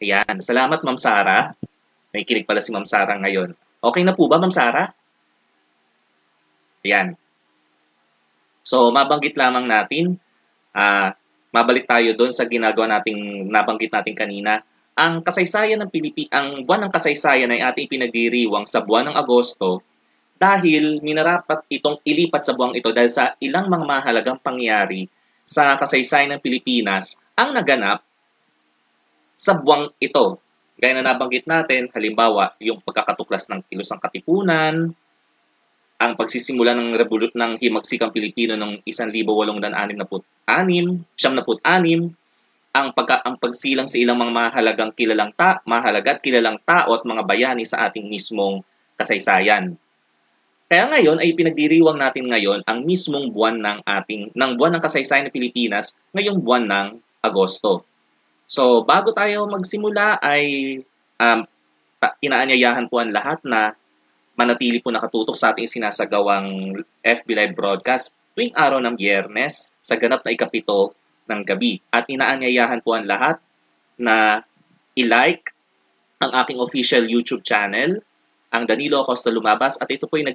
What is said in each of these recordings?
Ayan. Salamat, Ma'am Sara. May kinig pala si Ma'am Sara ngayon. Okay na po ba, Ma'am Sara? Ayan. So, mabanggit lamang natin, uh, mabalik tayo doon sa ginagawa nating nabanggit natin kanina. Ang kasaysayan ng Pilipi ang buwan ng kasaysayan ay ating pinagdiriwang sa buwan ng Agosto dahil minarapat itong ilipat sa buwang ito dahil sa ilang mga mahalagang pangyari sa kasaysayan ng Pilipinas ang naganap sa buwang ito. Gaya na nabanggit natin, halimbawa, yung pagkakatuklas ng kilos ng katipunan, ang pagsisimula ng revolut ng Himagsikang Pilipino noong 1866, 76, ang pagka ang pagsilang sa ilang mga mahalagang kilalang ta, mahalagat kilalang tao at mga bayani sa ating mismong kasaysayan. Kaya ngayon ay pinagdiriwang natin ngayon ang mismong buwan ng ating ng buwan ng kasaysayan ng Pilipinas ngayong buwan ng Agosto. So, bago tayo magsimula ay um, inaanyayahan po ang lahat na manatili po nakatutok sa ating sinasagawang FB Live broadcast tuwing araw ng biyernes sa ganap na ikapito ng gabi. At inaanyayahan po ang lahat na i-like ang aking official YouTube channel, ang Danilo Acosta Lumabas, at ito po yung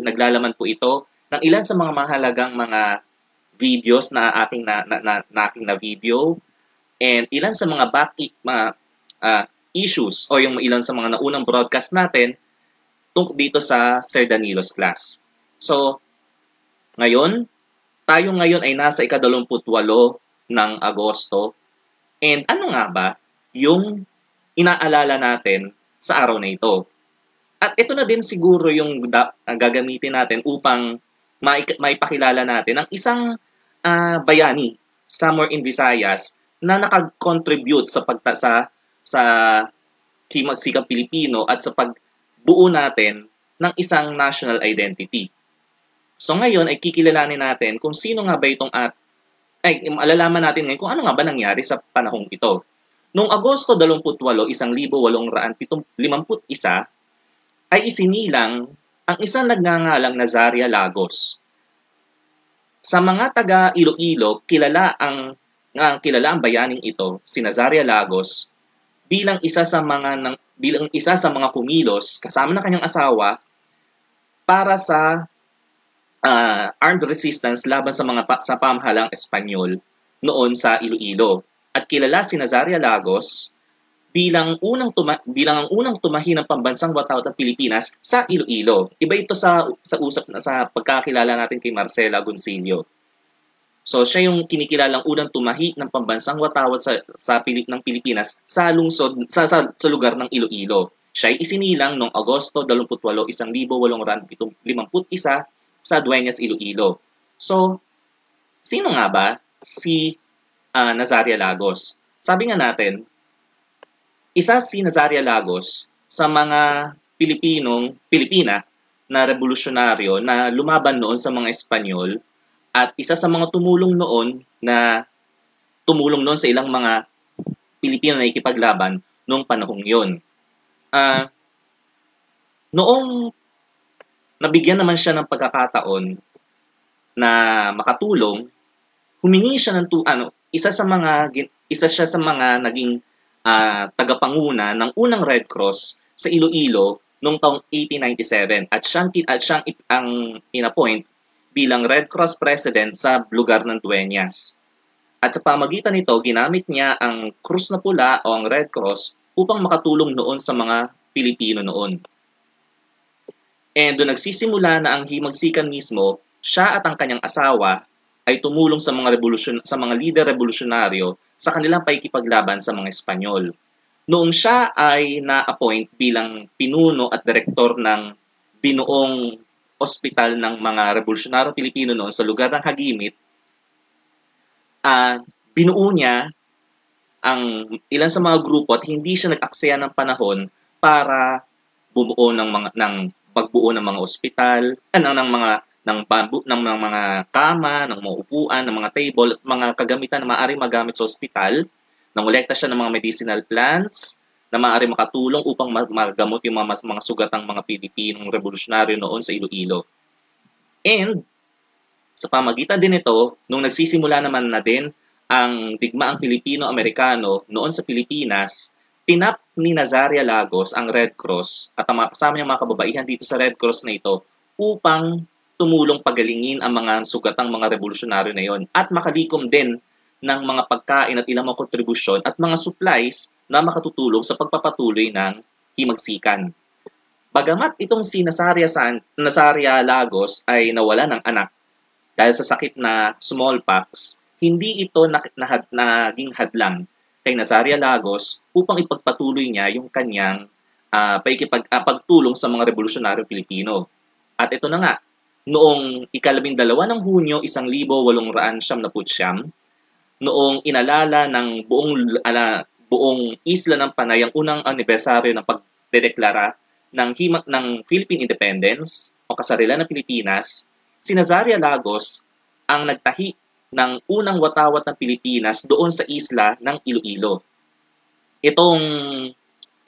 naglalaman po ito ng ilan sa mga mahalagang mga videos na aking na, na, na, na aking na video And ilan sa mga baki, mga uh, issues o yung ilan sa mga naunang broadcast natin tung dito sa Sir Danilo's class. So, ngayon, tayo ngayon ay nasa ikadalumputwalo ng Agosto. And ano nga ba yung inaalala natin sa araw na ito? At ito na din siguro yung gagamitin natin upang maipakilala natin ang isang uh, bayani somewhere in Visayas na nakag-contribute sa pagta sa sa himagsikang Pilipino at sa pagbuo natin ng isang national identity. So ngayon ay kikilalanin natin kung sino nga ba itong at ay malalaman natin ngayon kung ano nga ba nangyari sa panahong ito. Noong Agosto 28, 1851 ay isinilang ang isang nagngangalang Nazaria Lagos. Sa mga taga Iloilo, kilala ang na ang kilalaang bayaning ito, si Nazaria Lagos, bilang isa sa mga ng, bilang isa sa mga kumilos kasama ng kanyang asawa para sa uh, armed resistance laban sa mga sa pamahalang Espanyol noon sa Iloilo. At kilala si Nazaria Lagos bilang unang tuma- bilang ang unang tumahi ng pambansang watawat ng Pilipinas sa Iloilo. Iba ito sa sa usap na sa pagkakilala natin kay Marcela Gonzalo. So siya yung kinikilalang unang tumahi ng pambansang watawat sa, sa Pilip, ng Pilipinas sa lungsod sa, sa, sa lugar ng Iloilo. Siya ay isinilang noong Agosto 28, 1851 sa Dueñas, Iloilo. So, sino nga ba si uh, Nazaria Lagos? Sabi nga natin, isa si Nazaria Lagos sa mga Pilipinong, Pilipina na revolusyonaryo na lumaban noon sa mga Espanyol at isa sa mga tumulong noon na tumulong noon sa ilang mga Pilipino na ikipaglaban noong panahong yon. Uh, ah, noong nabigyan naman siya ng pagkakataon na makatulong, humingi siya ng tu- ano, isa sa mga isa siya sa mga naging uh, tagapanguna ng unang Red Cross sa Iloilo noong taong 1897 at siyang at siyang ang inappoint bilang Red Cross President sa lugar ng Dueñas. At sa pamagitan nito, ginamit niya ang Krus na Pula o ang Red Cross upang makatulong noon sa mga Pilipino noon. And doon nagsisimula na ang himagsikan mismo, siya at ang kanyang asawa ay tumulong sa mga revolusyon sa mga leader revolusyonaryo sa kanilang paikipaglaban sa mga Espanyol. Noong siya ay na-appoint bilang pinuno at direktor ng binuong ospital ng mga revolusyonaryo Pilipino noon sa lugar ng Hagimit, uh, binuo niya ang ilan sa mga grupo at hindi siya nag-aksaya ng panahon para bumuo ng mga ng pagbuo ng mga ospital, ano ng mga ng bambu, ng, ng mga kama, ng mga upuan, ng mga table, at mga kagamitan na maaaring magamit sa ospital. Nangolekta siya ng mga medicinal plants, na maaari makatulong upang magamot yung mga, mas, mga sugatang mga Pilipinong revolusyonaryo noon sa Iloilo. And sa pamagitan din nito, nung nagsisimula naman na din ang digmaang Pilipino-Amerikano noon sa Pilipinas, tinap ni Nazaria Lagos ang Red Cross at ang mga kasama niyang mga kababaihan dito sa Red Cross na ito upang tumulong pagalingin ang mga sugatang mga revolusyonaryo na yon at makalikom din ng mga pagkain at ilang mga kontribusyon at mga supplies na makatutulong sa pagpapatuloy ng himagsikan. Bagamat itong si Nasaria, San, Nasaria Lagos ay nawala ng anak dahil sa sakit na smallpox, hindi ito na, na, naging hadlang kay Nasaria Lagos upang ipagpatuloy niya yung kanyang uh, paikipag, uh, pagtulong sa mga revolusyonaryo Pilipino. At ito na nga, noong ikalabing dalawa ng Hunyo, isang libo walong raan siyam na putsyam, noong inalala ng buong ala, buong isla ng Panay ang unang anibersaryo ng pagdedeklara ng hima, ng Philippine Independence o kasarilan ng Pilipinas, si Nazaria Lagos ang nagtahi ng unang watawat ng Pilipinas doon sa isla ng Iloilo. Itong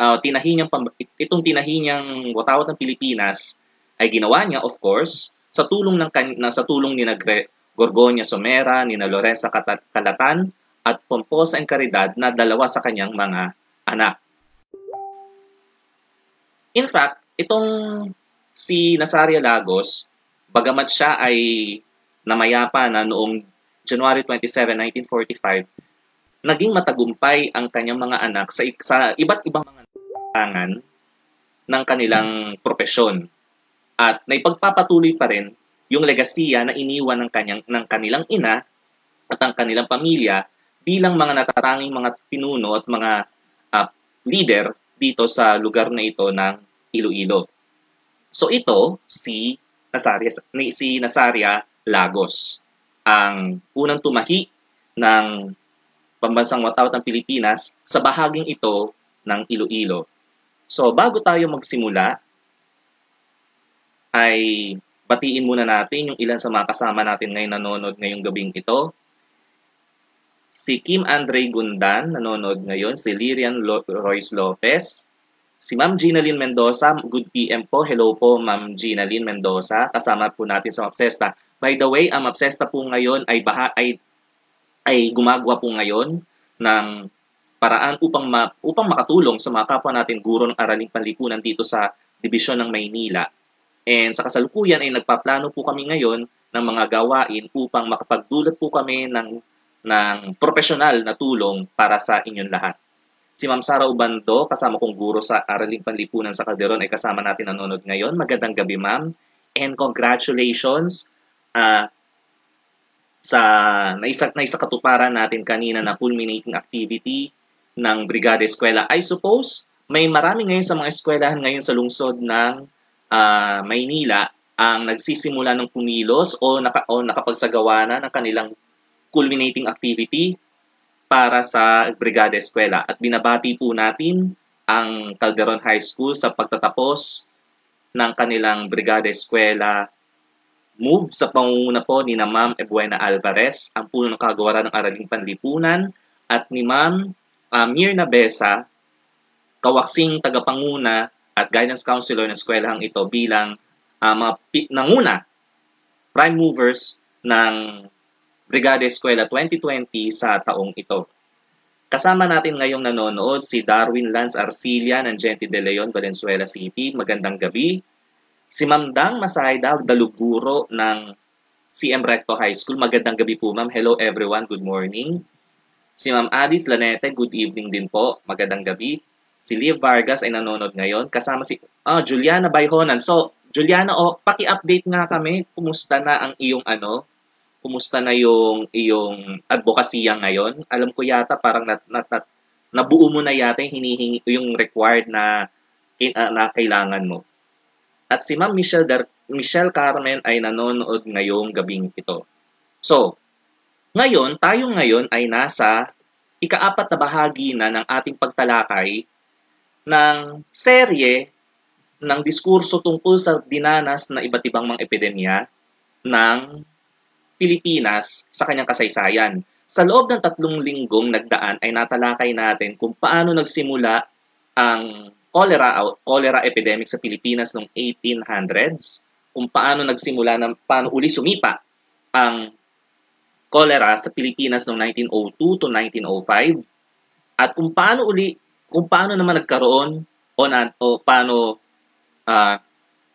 uh, tinahi niyang itong tinahi niyang watawat ng Pilipinas ay ginawa niya of course sa tulong ng na, sa tulong ni Nagre Gorgonia Somera, Nina Lorenza Calatan, at Pomposa Encaridad na dalawa sa kanyang mga anak. In fact, itong si Nazario Lagos, bagamat siya ay namayapa na noong January 27, 1945, naging matagumpay ang kanyang mga anak sa, sa iba't ibang mga tangan ng kanilang profesyon at naipagpapatuloy pa rin yung legasiya na iniwan ng, kanyang, ng kanilang ina at ang kanilang pamilya bilang mga natatanging mga pinuno at mga uh, leader dito sa lugar na ito ng Iloilo. So ito si Nasaria ni si Nasaria Lagos, ang unang tumahi ng pambansang watawat ng Pilipinas sa bahaging ito ng Iloilo. So bago tayo magsimula ay batiin muna natin yung ilan sa mga kasama natin ngayon nanonood ngayong gabing ito. Si Kim Andre Gundan, nanonood ngayon. Si Lirian Lo- Royce Lopez. Si Ma'am Ginalyn Mendoza, good PM po. Hello po, Ma'am Ginalyn Mendoza. Kasama po natin sa Mapsesta. By the way, ang Mapsesta po ngayon ay, baha, ay, ay gumagawa po ngayon ng paraan upang ma, upang makatulong sa mga kapwa natin guro ng araling panlipunan dito sa Dibisyon ng Maynila And sa kasalukuyan ay nagpaplano po kami ngayon ng mga gawain upang makapagdulot po kami ng, ng profesional na tulong para sa inyong lahat. Si Ma'am Sara Ubando, kasama kong guro sa Araling Panlipunan sa Calderon, ay kasama natin nanonood ngayon. Magandang gabi, Ma'am. And congratulations uh, sa naisat na katuparan natin kanina na culminating activity ng Brigada Eskwela. I suppose may marami ngayon sa mga eskwelahan ngayon sa lungsod ng uh, Maynila ang nagsisimula ng kumilos o, naka, o nakapagsagawa na ng kanilang culminating activity para sa Brigada Eskwela. At binabati po natin ang Calderon High School sa pagtatapos ng kanilang Brigada Eskwela move sa pangunguna po ni na Ma'am Ebuena Alvarez, ang puno ng kagawaran ng Araling Panlipunan, at ni Ma'am uh, Mirna Besa, kawaksing tagapanguna at guidance counselor ng eskwelahang ito bilang uh, mga nanguna prime movers ng Brigade Eskwela 2020 sa taong ito. Kasama natin ngayong nanonood si Darwin Lance Arcilia ng Gente de Leon, Valenzuela City. Magandang gabi. Si Ma'am Dang Masahida, daluguro ng CM Recto High School. Magandang gabi po, Ma'am. Hello everyone. Good morning. Si Ma'am Addis Lanete, good evening din po. Magandang gabi si Liv Vargas ay nanonood ngayon, kasama si uh, Juliana Bayhonan. So, Juliana, oh, paki-update nga kami, kumusta na ang iyong ano, kumusta na yung iyong advokasya ngayon? Alam ko yata parang nat, nat, nat, nabuo mo na yata yung hinihingi yung required na uh, na kailangan mo. At si Ma'am Michelle Dar- Michelle Carmen ay nanonood ngayong gabing ito. So, ngayon, tayo ngayon ay nasa ikaapat na bahagi na ng ating pagtalakay ng serye ng diskurso tungkol sa dinanas na iba't ibang mga epidemya ng Pilipinas sa kanyang kasaysayan. Sa loob ng tatlong linggong nagdaan ay natalakay natin kung paano nagsimula ang cholera, cholera epidemic sa Pilipinas noong 1800s, kung paano nagsimula, ng, paano uli sumipa ang cholera sa Pilipinas noong 1902 to 1905, at kung paano uli kung paano naman nagkaroon o, na, o paano uh,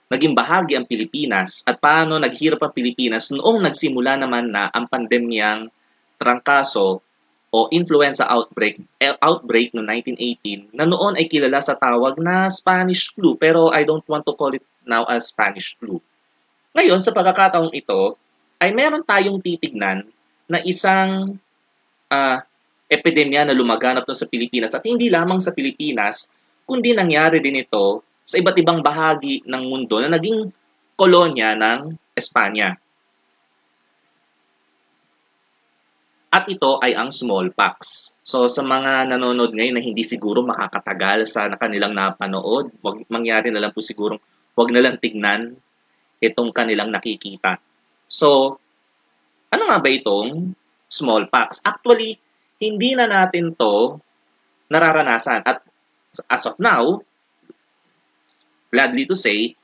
naging bahagi ang Pilipinas at paano naghirap ang Pilipinas noong nagsimula naman na ang pandemyang trangkaso o influenza outbreak eh, outbreak noong 1918 na noon ay kilala sa tawag na Spanish flu pero I don't want to call it now as Spanish flu. Ngayon sa pagkakataong ito ay meron tayong titignan na isang uh, epidemya na lumaganap na sa Pilipinas at hindi lamang sa Pilipinas, kundi nangyari din ito sa iba't ibang bahagi ng mundo na naging kolonya ng Espanya. At ito ay ang smallpox. So sa mga nanonood ngayon na hindi siguro makakatagal sa kanilang napanood, wag, mangyari na lang po siguro, wag na lang tignan itong kanilang nakikita. So, ano nga ba itong smallpox? Actually, hindi na natin to nararanasan. At as of now, gladly to say,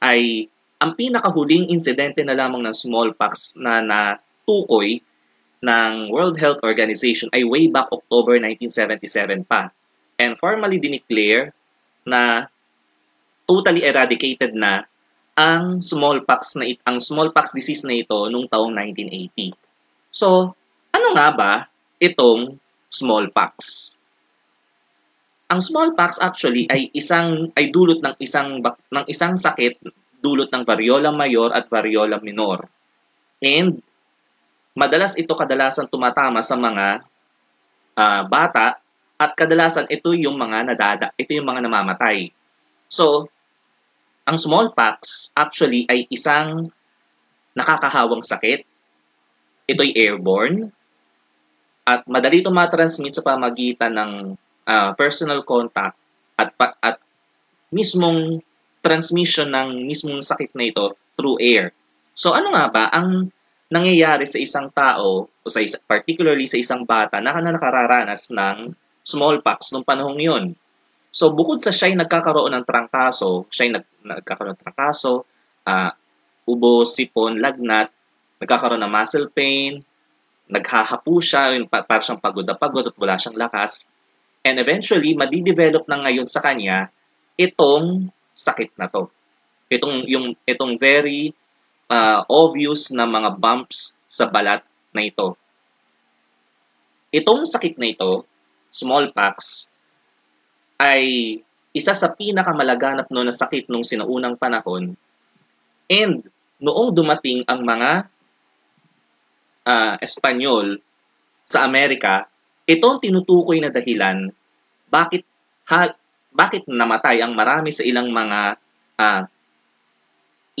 ay ang pinakahuling insidente na lamang ng smallpox na natukoy ng World Health Organization ay way back October 1977 pa. And formally dineclare na totally eradicated na ang smallpox na it, ang smallpox disease na ito noong taong 1980. So, ano nga ba itong smallpox. Ang smallpox actually ay isang ay dulot ng isang ng isang sakit dulot ng variola major at variola minor. And madalas ito kadalasan tumatama sa mga uh, bata at kadalasan ito yung mga nadada, ito yung mga namamatay. So, ang smallpox actually ay isang nakakahawang sakit. Ito'y airborne at madali ito matransmit sa pamagitan ng uh, personal contact at, at mismong transmission ng mismong sakit na ito through air. So ano nga ba ang nangyayari sa isang tao o sa isa, particularly sa isang bata na nakararanas ng smallpox nung panahong yun? So bukod sa siya'y nagkakaroon ng trangkaso, siya'y nag, nagkakaroon ng trangkaso, uh, ubo, sipon, lagnat, nagkakaroon ng muscle pain, naghahapo siya, yung pa- parang siyang pagod na pagod at wala siyang lakas. And eventually, madidevelop na ngayon sa kanya itong sakit na to. Itong, yung, itong very uh, obvious na mga bumps sa balat na ito. Itong sakit na ito, smallpox, ay isa sa pinakamalaganap no na sakit nung sinaunang panahon. And noong dumating ang mga uh, Espanyol sa Amerika, ito ang tinutukoy na dahilan bakit ha, bakit namatay ang marami sa ilang mga uh,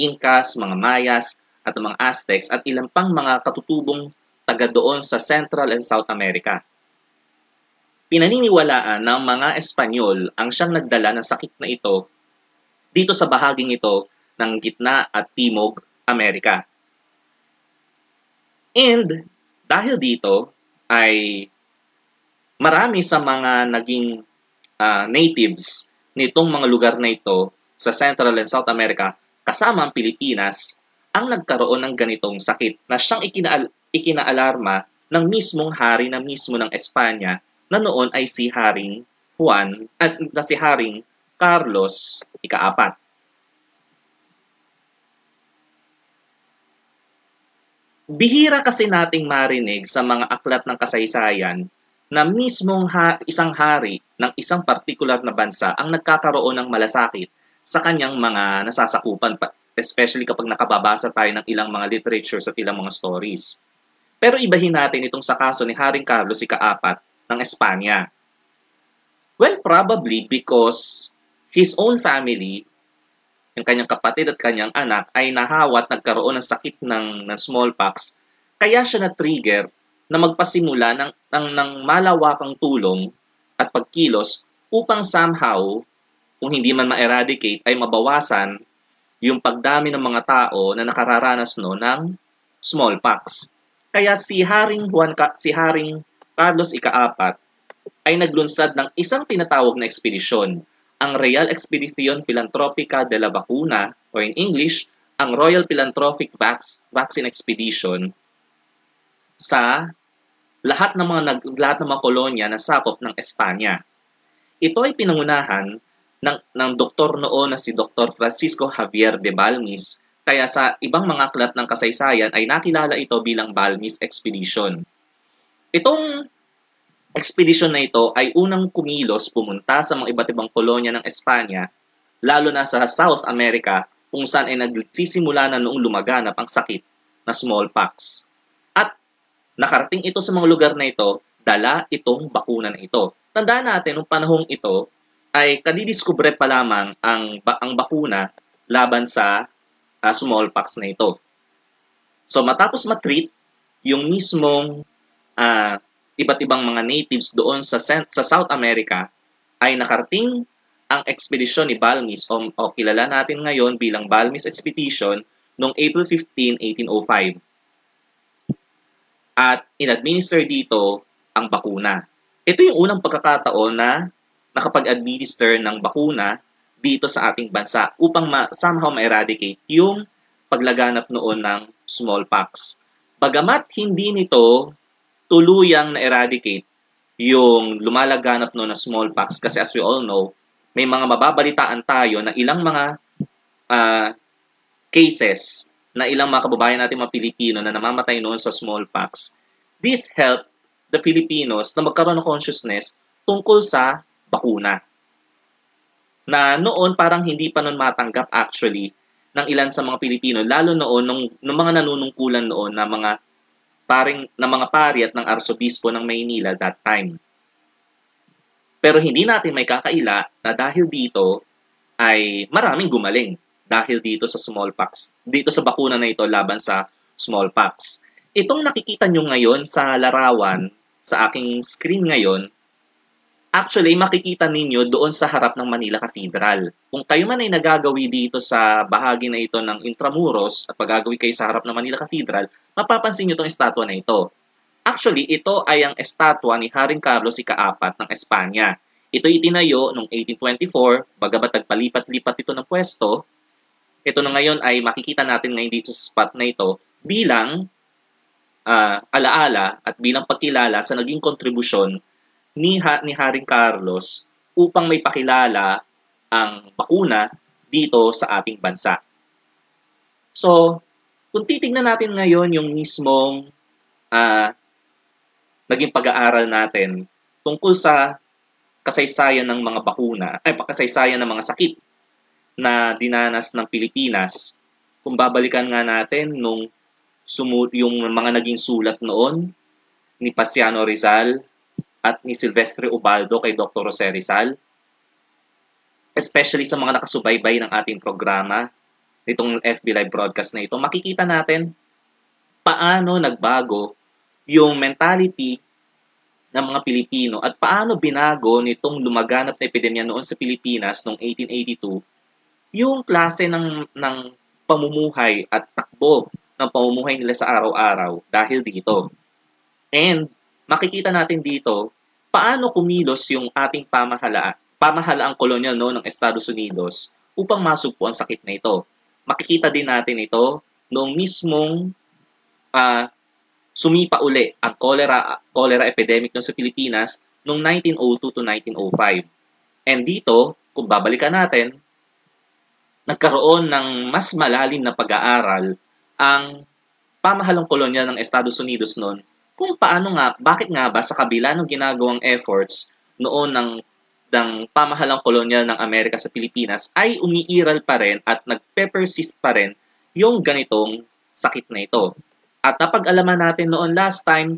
Incas, mga Mayas, at mga Aztecs at ilang pang mga katutubong taga doon sa Central and South America. Pinaniniwalaan ng mga Espanyol ang siyang nagdala ng sakit na ito dito sa bahaging ito ng gitna at timog Amerika. And dahil dito ay marami sa mga naging uh, natives nitong mga lugar na ito sa Central and South America kasama ang Pilipinas ang nagkaroon ng ganitong sakit na siyang ikinaal- ikinaalarma ng mismong hari na mismo ng Espanya na noon ay si Haring Juan as na si Haring Carlos ikaapat. bihira kasi nating marinig sa mga aklat ng kasaysayan na mismong ha- isang hari ng isang partikular na bansa ang nagkakaroon ng malasakit sa kanyang mga nasasakupan, especially kapag nakababasa tayo ng ilang mga literature sa ilang mga stories. Pero ibahin natin itong sa kaso ni Haring Carlos ikaapat ng Espanya. Well, probably because his own family yung kanyang kapatid at kanyang anak ay nahawa at nagkaroon ng sakit ng, ng smallpox, kaya siya na-trigger na magpasimula ng, ng, ng malawakang tulong at pagkilos upang somehow, kung hindi man ma-eradicate, ay mabawasan yung pagdami ng mga tao na nakararanas no ng smallpox. Kaya si Haring Juan si Haring Carlos Ikaapat ay naglunsad ng isang tinatawag na ekspedisyon ang Real Expedición Filantropica de la Vacuna, or in English, ang Royal Philanthropic Vax, Vaccine Expedition sa lahat ng mga nag, lahat ng mga kolonya na sakop ng Espanya. Ito ay pinangunahan ng, ng doktor noon na si Dr. Francisco Javier de Balmis, kaya sa ibang mga aklat ng kasaysayan ay nakilala ito bilang Balmis Expedition. Itong ekspedisyon na ito ay unang kumilos pumunta sa mga iba't ibang kolonya ng Espanya, lalo na sa South America kung saan ay nagsisimula na noong lumaganap ang sakit na smallpox. At nakarating ito sa mga lugar na ito, dala itong bakuna na ito. Tandaan natin, noong panahong ito, ay kadidiskubre pa lamang ang, ang bakuna laban sa uh, smallpox na ito. So matapos matreat, yung mismong uh, iba't ibang mga natives doon sa, sa South America ay nakarating ang ekspedisyon ni Balmis o, o kilala natin ngayon bilang Balmis Expedition noong April 15, 1805. At inadminister dito ang bakuna. Ito yung unang pagkakataon na nakapag-administer ng bakuna dito sa ating bansa upang ma- somehow ma-eradicate yung paglaganap noon ng smallpox. Bagamat hindi nito tuluyang na-eradicate yung lumalaganap no na smallpox kasi as we all know, may mga mababalitaan tayo na ilang mga uh, cases na ilang mga kababayan natin mga Pilipino na namamatay noon sa smallpox. This helped the Filipinos na magkaroon ng consciousness tungkol sa bakuna. Na noon parang hindi pa noon matanggap actually ng ilan sa mga Pilipino, lalo noon nung, nung mga nanunungkulan noon na mga paring, ng mga pari at ng arsobispo ng Maynila that time. Pero hindi natin may kakaila na dahil dito ay maraming gumaling dahil dito sa smallpox, dito sa bakuna na ito laban sa smallpox. Itong nakikita nyo ngayon sa larawan, sa aking screen ngayon, Actually, makikita ninyo doon sa harap ng Manila Cathedral. Kung kayo man ay nagagawi dito sa bahagi na ito ng Intramuros at paggagawi kayo sa harap ng Manila Cathedral, mapapansin nyo itong estatwa na ito. Actually, ito ay ang estatwa ni Haring Carlos ikaapat ng Espanya. Ito itinayo noong 1824, bagamat nagpalipat-lipat ito ng pwesto. Ito na ngayon ay makikita natin ngayon dito sa spot na ito bilang uh, alaala at bilang pagkilala sa naging kontribusyon ni, ha- ni Haring Carlos upang may pakilala ang bakuna dito sa ating bansa. So, kung titingnan natin ngayon yung mismong uh, naging pag-aaral natin tungkol sa kasaysayan ng mga bakuna, ay kasaysayan ng mga sakit na dinanas ng Pilipinas. Kung babalikan nga natin nung sumu- yung mga naging sulat noon ni Pasiano Rizal at ni Silvestre Ubaldo kay Dr. Jose Rizal, especially sa mga nakasubaybay ng ating programa nitong FB Live broadcast na ito, makikita natin paano nagbago yung mentality ng mga Pilipino at paano binago nitong lumaganap na epidemya noon sa Pilipinas noong 1882 yung klase ng, ng pamumuhay at takbo ng pamumuhay nila sa araw-araw dahil dito. And makikita natin dito paano kumilos yung ating pamahalaan, pamahalaang kolonyal no, ng Estados Unidos upang masugpo ang sakit na ito. Makikita din natin ito noong mismong uh, sumipa uli ang cholera, cholera epidemic no, sa Pilipinas noong 1902 to 1905. And dito, kung babalikan natin, nagkaroon ng mas malalim na pag-aaral ang pamahalang kolonyal ng Estados Unidos noon kung paano nga, bakit nga ba sa kabila ng ginagawang efforts noon ng ng pamahalang kolonyal ng Amerika sa Pilipinas ay umiiral pa rin at nagpe-persist pa rin yung ganitong sakit na ito. At napag-alaman natin noon last time,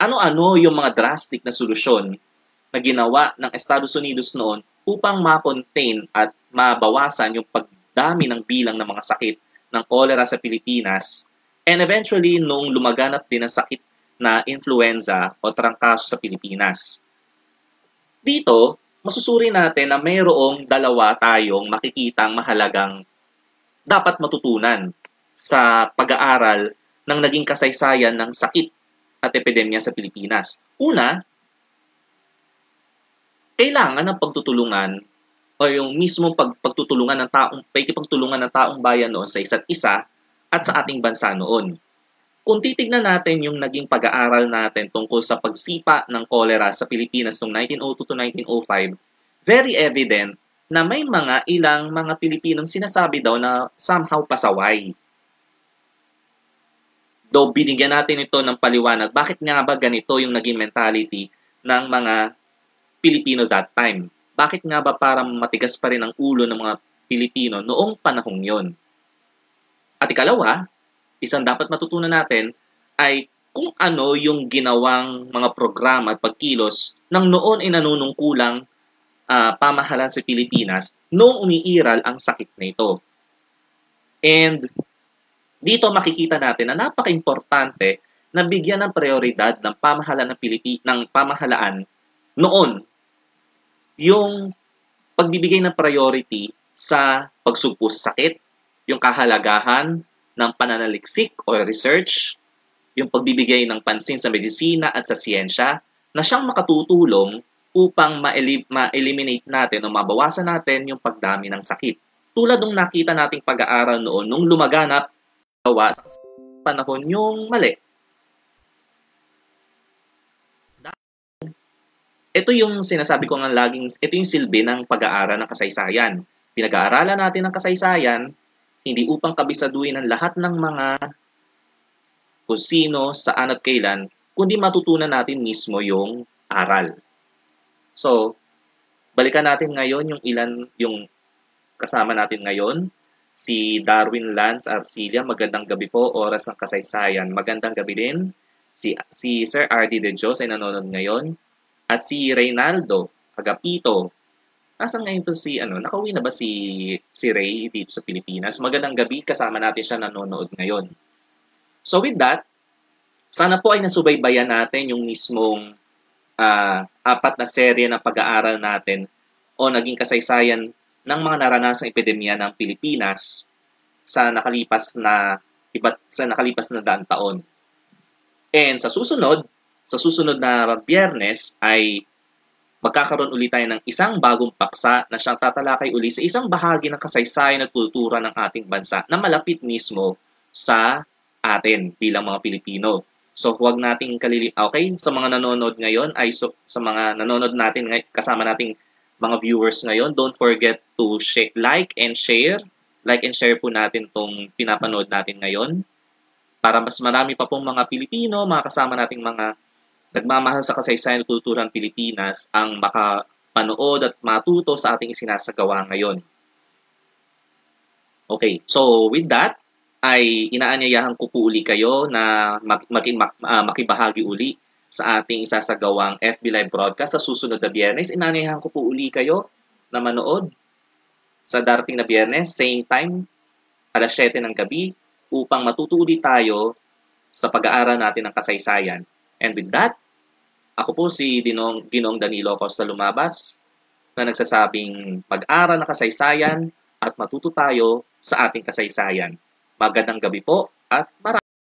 ano-ano yung mga drastic na solusyon na ginawa ng Estados Unidos noon upang ma-contain at mabawasan yung pagdami ng bilang ng mga sakit ng cholera sa Pilipinas. And eventually, nung lumaganap din ang sakit na influenza o trangkaso sa Pilipinas. Dito, masusuri natin na mayroong dalawa tayong makikitang mahalagang dapat matutunan sa pag-aaral ng naging kasaysayan ng sakit at epidemya sa Pilipinas. Una, kailangan ng pagtutulungan o yung mismong pag, pagtutulungan ng taong, pagkipagtulungan ng taong bayan noon sa isa't isa at sa ating bansa noon. Kung titignan natin yung naging pag-aaral natin tungkol sa pagsipa ng kolera sa Pilipinas noong 1902 to 1905, very evident na may mga ilang mga Pilipinong sinasabi daw na somehow pasaway. Do binigyan natin ito ng paliwanag, bakit nga ba ganito yung naging mentality ng mga Pilipino that time? Bakit nga ba parang matigas pa rin ang ulo ng mga Pilipino noong panahong yon? At ikalawa, isang dapat matutunan natin ay kung ano yung ginawang mga programa at pagkilos ng noon ay nanunungkulang uh, pamahalaan sa Pilipinas noong umiiral ang sakit na ito. And dito makikita natin na napaka-importante na bigyan ng prioridad ng pamahalaan ng, Pilipi, ng pamahalaan noon yung pagbibigay ng priority sa pagsugpo sa sakit, yung kahalagahan ng pananaliksik o research, yung pagbibigay ng pansin sa medisina at sa siyensya na siyang makatutulong upang ma-eliminate natin o mabawasan natin yung pagdami ng sakit. Tulad ng nakita nating pag-aaral noon nung lumaganap gawa sa panahon yung mali. Ito yung sinasabi ko nga laging, ito yung silbi ng pag-aaral ng kasaysayan. Pinag-aaralan natin ang kasaysayan hindi upang kabisaduhin ang lahat ng mga kung sino, saan at kailan, kundi matutunan natin mismo yung aral. So, balikan natin ngayon yung ilan, yung kasama natin ngayon, si Darwin Lance Arcilia. Magandang gabi po, oras ng kasaysayan. Magandang gabi din si, si Sir R.D. De Jose ay nanonood ngayon. At si Reynaldo Agapito, Asan ngayon po si, ano, nakauwi na ba si, si Ray dito sa Pilipinas? Magandang gabi, kasama natin siya nanonood ngayon. So with that, sana po ay nasubaybayan natin yung mismong uh, apat na serye ng pag-aaral natin o naging kasaysayan ng mga naranasang epidemya ng Pilipinas sa nakalipas na iba't sa nakalipas na daan taon. And sa susunod, sa susunod na biyernes ay magkakaroon ulit tayo ng isang bagong paksa na siyang tatalakay uli sa isang bahagi ng kasaysayan at kultura ng ating bansa na malapit mismo sa atin bilang mga Pilipino. So huwag nating kalilim ah, okay sa mga nanonood ngayon ay so, sa mga nanonood natin kasama nating mga viewers ngayon, don't forget to share, like and share. Like and share po natin tong pinapanood natin ngayon para mas marami pa pong mga Pilipino, mga kasama nating mga Nagmamahal sa kasaysayan ng kulturang Pilipinas ang makapanood at matuto sa ating isinasagawa ngayon. Okay, so with that, ay inaanyayahan ko po uli kayo na mag, maging, mag, uh, ah, makibahagi uli sa ating isasagawang FB Live broadcast sa susunod na biyernes. Inaanyayahan ko po uli kayo na manood sa darating na biyernes, same time, alas 7 ng gabi, upang matuto ulit tayo sa pag-aaral natin ng kasaysayan And with that, ako po si Dinong, Ginong Danilo Costa Lumabas na nagsasabing mag-aral na kasaysayan at matuto tayo sa ating kasaysayan. Magandang gabi po at marami.